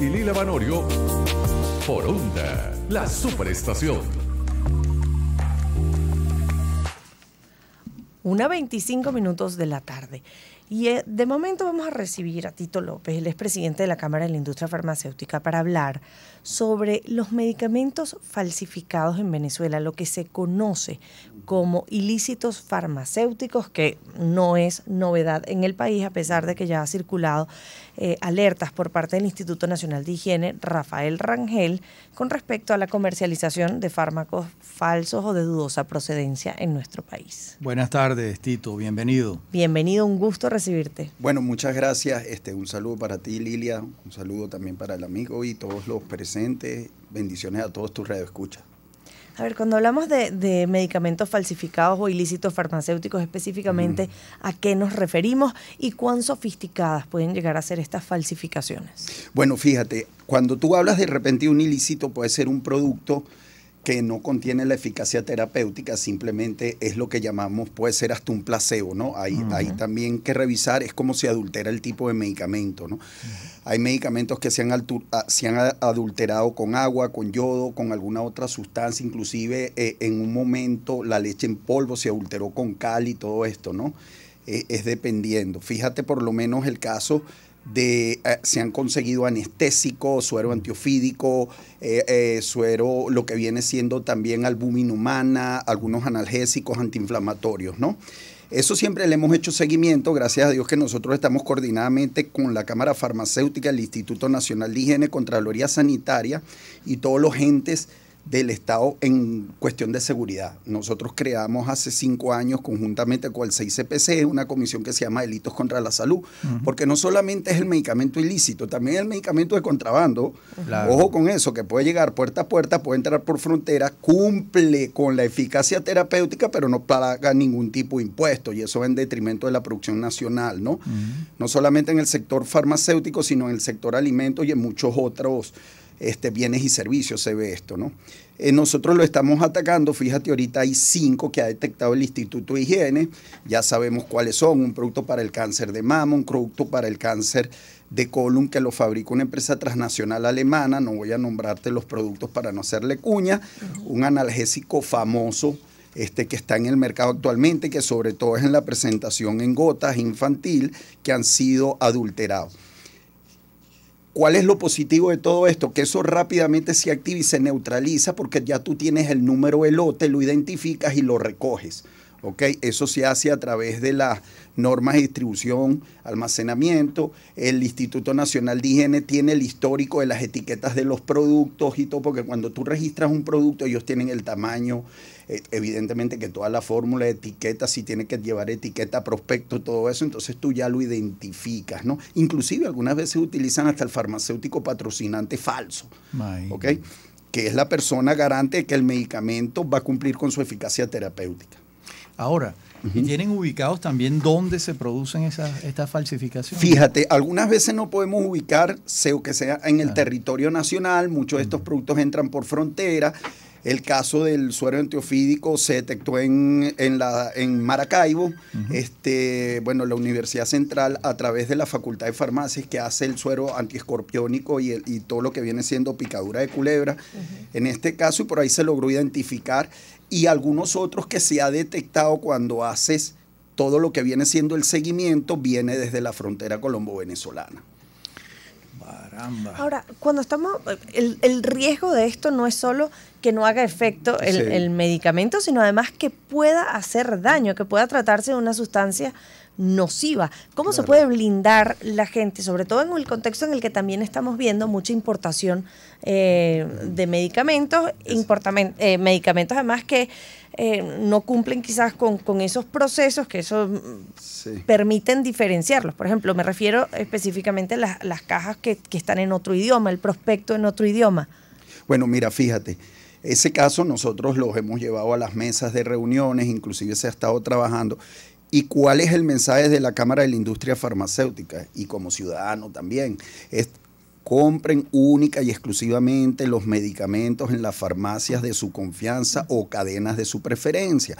y Lila Vanorio por Onda, la superestación. Una 25 minutos de la tarde. Y eh, de momento vamos a recibir a Tito López, el expresidente de la Cámara de la Industria Farmacéutica, para hablar sobre los medicamentos falsificados en Venezuela, lo que se conoce como ilícitos farmacéuticos, que no es novedad en el país, a pesar de que ya ha circulado eh, alertas por parte del Instituto Nacional de Higiene, Rafael Rangel, con respecto a la comercialización de fármacos falsos o de dudosa procedencia en nuestro país. Buenas tardes, Tito, bienvenido. Bienvenido, un gusto recibirte. Bueno, muchas gracias. Este, un saludo para ti, Lilia, un saludo también para el amigo y todos los presentes. Bendiciones a todos tus radioescuchas. A ver, cuando hablamos de, medicamentos falsificados o ilícitos farmacéuticos específicamente, ¿a qué nos referimos y cuán sofisticadas pueden llegar a ser estas falsificaciones? Bueno, fíjate, cuando tú hablas de repente un ilícito puede ser un producto que no contiene la eficacia terapéutica, simplemente es lo que llamamos, puede ser hasta un placebo, ¿no? Hay, hay también que revisar, es como se adultera el tipo de medicamento, ¿no? Hay medicamentos que se han, ah, adulterado con agua, con yodo, con alguna otra sustancia, inclusive eh, en un momento la leche en polvo se adulteró con cal y todo esto, ¿no? Eh, es dependiendo. Fíjate por lo menos el caso eh, se han conseguido anestésicos, suero antiofídico, eh, eh, suero, lo que viene siendo también albúmina humana, algunos analgésicos antiinflamatorios, ¿no? Eso siempre le hemos hecho seguimiento, gracias a Dios que nosotros estamos coordinadamente con la Cámara Farmacéutica, el Instituto Nacional de Higiene, Contraloría Sanitaria y todos los gentes del Estado en cuestión de seguridad. Nosotros creamos hace cinco años conjuntamente con el 6CPC una comisión que se llama Delitos contra la Salud, porque no solamente es el medicamento ilícito, también el medicamento de contrabando. Ojo con eso, que puede llegar puerta a puerta, puede entrar por frontera, cumple con la eficacia terapéutica, pero no paga ningún tipo de impuesto y eso va en detrimento de la producción nacional, ¿no? No solamente en el sector farmacéutico, sino en el sector alimentos y en muchos otros este, bienes y servicios se ve esto, ¿no? Eh, nosotros lo estamos atacando, fíjate, ahorita hay cinco que ha detectado el Instituto de Higiene, ya sabemos cuáles son, un producto para el cáncer de mama, un producto para el cáncer de colon que lo fabrica una empresa transnacional alemana, no voy a nombrarte los productos para no hacerle cuña, un analgésico famoso este, que está en el mercado actualmente, que sobre todo es en la presentación en gotas infantil, que han sido adulterados. ¿Cuál es lo positivo de todo esto? Que eso rápidamente se activa y se neutraliza porque ya tú tienes el número elote lote, lo identificas y lo recoges eso se hace a través de las normas de distribución, almacenamiento. El Instituto Nacional de Higiene tiene el histórico de las etiquetas de los productos y todo, porque cuando tú registras un producto, ellos tienen el tamaño. Eh, evidentemente que toda la fórmula de etiqueta, si tiene que llevar etiqueta, prospecto, todo eso, entonces tú ya lo identificas, ¿no? Inclusive algunas veces utilizan hasta el farmacéutico patrocinante falso. Que es la persona garante de que el medicamento va a cumplir con su eficacia terapéutica. Ahora, ¿tienen ubicados también dónde se producen estas falsificaciones? Fíjate, algunas veces no podemos ubicar, sea que sea en el territorio nacional, muchos de estos productos entran por frontera. El caso del suero antiofídico se detectó en, en, la, en Maracaibo. este, bueno, la Universidad Central, a través de la Facultad de Farmacias, que hace el suero antiescorpiónico y, todo lo que viene siendo picadura de culebra. En este caso, y por ahí se logró identificar y algunos otros que se ha detectado cuando haces todo lo que viene siendo el seguimiento, viene desde la frontera colombo-venezolana. Ahora, cuando estamos, el, riesgo de esto no es solo que no haga efecto el, el, medicamento, sino además que pueda hacer daño, que pueda tratarse de una sustancia nociva. ¿Cómo se puede blindar la gente, sobre todo en el contexto en el que también estamos viendo mucha importación eh, de medicamentos, eh, medicamentos además que eh, no cumplen quizás con, esos procesos que eso mm, permiten diferenciarlos. Por ejemplo, me refiero específicamente a las, cajas que, que, están en otro idioma, el prospecto en otro idioma. Bueno, mira, fíjate, ese caso nosotros los hemos llevado a las mesas de reuniones, inclusive se ha estado trabajando y cuál es el mensaje de la Cámara de la Industria Farmacéutica y como ciudadano también. Es, compren única y exclusivamente los medicamentos en las farmacias de su confianza o cadenas de su preferencia.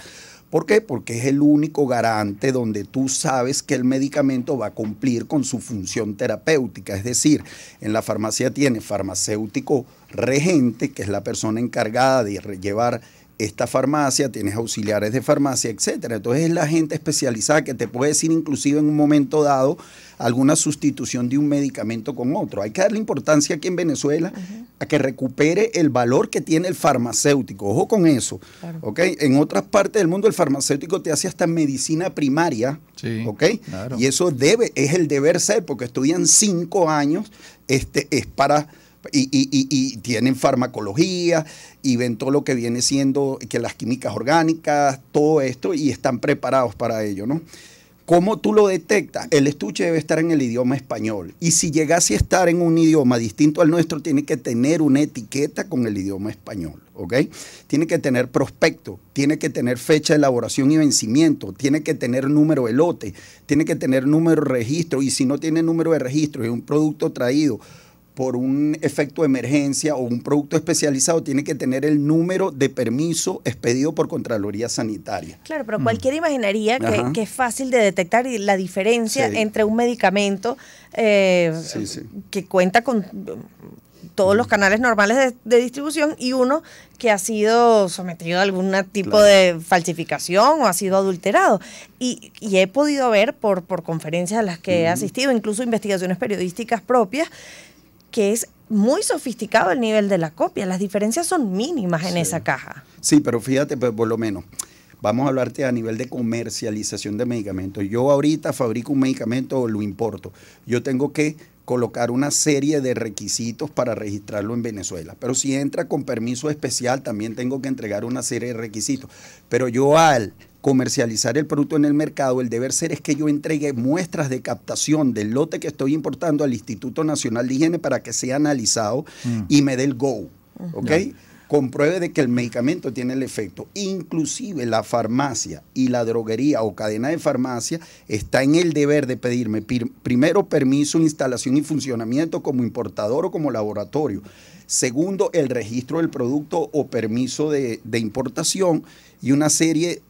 ¿Por qué? Porque es el único garante donde tú sabes que el medicamento va a cumplir con su función terapéutica. Es decir, en la farmacia tiene farmacéutico regente, que es la persona encargada de llevar esta farmacia, tienes auxiliares de farmacia, etcétera. Entonces es la gente especializada que te puede decir inclusive en un momento dado alguna sustitución de un medicamento con otro. Hay que darle importancia aquí en Venezuela a que recupere el valor que tiene el farmacéutico. Ojo con eso. En otras partes del mundo el farmacéutico te hace hasta medicina primaria. Sí, Y eso debe, es el deber ser, porque estudian cinco años, este, es para y, tienen farmacología y ven todo lo que viene siendo que las químicas orgánicas, todo esto, y están preparados para ello, ¿no? ¿Cómo tú lo detectas? El estuche debe estar en el idioma español. Y si llegase a estar en un idioma distinto al nuestro, tiene que tener una etiqueta con el idioma español, ¿ok? Tiene que tener prospecto, tiene que tener fecha de elaboración y vencimiento, tiene que tener número de lote, tiene que tener número de registro. Y si no tiene número de registro, es un producto traído por un efecto de emergencia o un producto especializado, tiene que tener el número de permiso expedido por Contraloría Sanitaria. Claro, pero mm. cualquiera imaginaría que, es fácil de detectar la diferencia entre un medicamento eh, que cuenta con todos los mm. canales normales de, distribución y uno que ha sido sometido a algún tipo de falsificación o ha sido adulterado. Y, he podido ver por, conferencias a las que he asistido, incluso investigaciones periodísticas propias, que es muy sofisticado el nivel de la copia. Las diferencias son mínimas en esa caja. Sí, pero fíjate, pues, por lo menos. Vamos a hablarte a nivel de comercialización de medicamentos. Yo ahorita fabrico un medicamento o lo importo. Yo tengo que colocar una serie de requisitos para registrarlo en Venezuela. Pero si entra con permiso especial, también tengo que entregar una serie de requisitos. Pero yo al comercializar el producto en el mercado, el deber ser es que yo entregue muestras de captación del lote que estoy importando al Instituto Nacional de Higiene para que sea analizado mm. y me dé el go. ¿Ok? Compruebe de que el medicamento tiene el efecto. Inclusive la farmacia y la droguería o cadena de farmacia está en el deber de pedirme primero permiso, instalación y funcionamiento como importador o como laboratorio. Segundo, el registro del producto o permiso de, de importación y una serie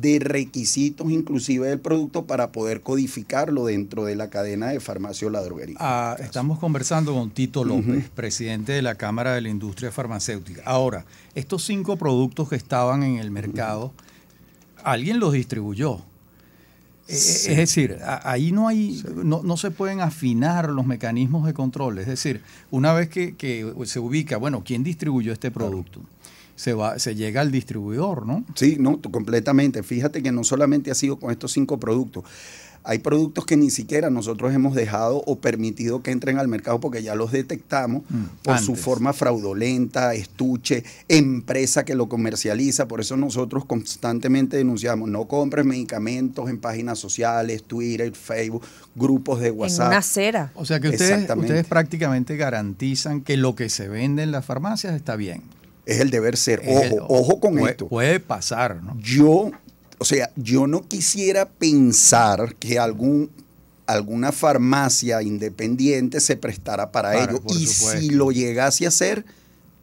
de requisitos inclusive del producto para poder codificarlo dentro de la cadena de farmacia o la droguería. Ah, estamos conversando con Tito López, presidente de la Cámara de la Industria Farmacéutica. Ahora, estos cinco productos que estaban en el mercado, alguien los distribuyó. Eh, eh, es decir, ahí no hay, no, no, se pueden afinar los mecanismos de control. Es decir, una vez que, se ubica, bueno, ¿quién distribuyó este producto? se, va, se llega al distribuidor, ¿no? Sí, no, completamente. Fíjate que no solamente ha sido con estos cinco productos. Hay productos que ni siquiera nosotros hemos dejado o permitido que entren al mercado porque ya los detectamos mm, por su forma fraudulenta, estuche, empresa que lo comercializa. Por eso nosotros constantemente denunciamos, no compres medicamentos en páginas sociales, Twitter, Facebook, grupos de WhatsApp. una cera. O sea que ustedes, ustedes prácticamente garantizan que lo que se vende en las farmacias está bien es el deber ser. Ojo, ojo con esto. Puede pasar, ¿no? Yo, o sea, yo no quisiera pensar que algún alguna farmacia independiente se prestara para ello. Y si lo llegase a hacer,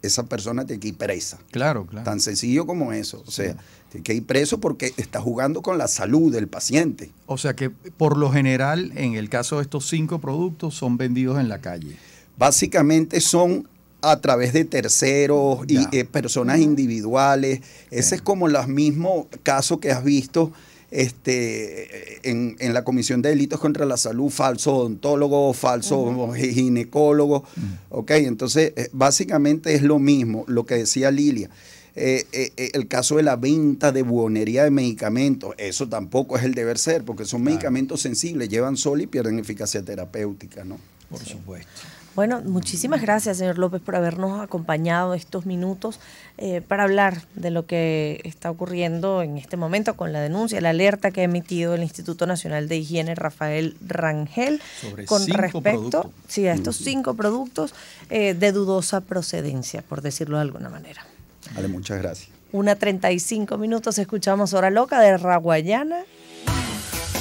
esa persona tiene que ir presa. Claro, claro. Tan sencillo como eso. O sea, tiene que ir preso porque está jugando con la salud del paciente. O sea que por lo general, en el caso de estos cinco productos, son vendidos en la calle. Básicamente son a través de terceros y eh, personas individuales. Ese es como el mismo caso que has visto este, en, la Comisión de Delitos contra la Salud, falso odontólogo, falso ginecólogo. Mm. Ok, entonces eh, básicamente es lo mismo lo que decía Lilia. Eh, el caso de la venta de buonería de medicamentos, eso tampoco es el deber ser, porque son medicamentos sensibles, llevan sol y pierden eficacia terapéutica, ¿no? Por supuesto. Bueno, muchísimas gracias, señor López, por habernos acompañado estos minutos eh, para hablar de lo que está ocurriendo en este momento con la denuncia, la alerta que ha emitido el Instituto Nacional de Higiene Rafael Rangel con respecto sí, a estos cinco productos eh, de dudosa procedencia, por decirlo de alguna manera. Vale, muchas gracias. Una 35 minutos escuchamos Hora Loca de Raguayana.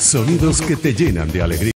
Sonidos que te llenan de alegría.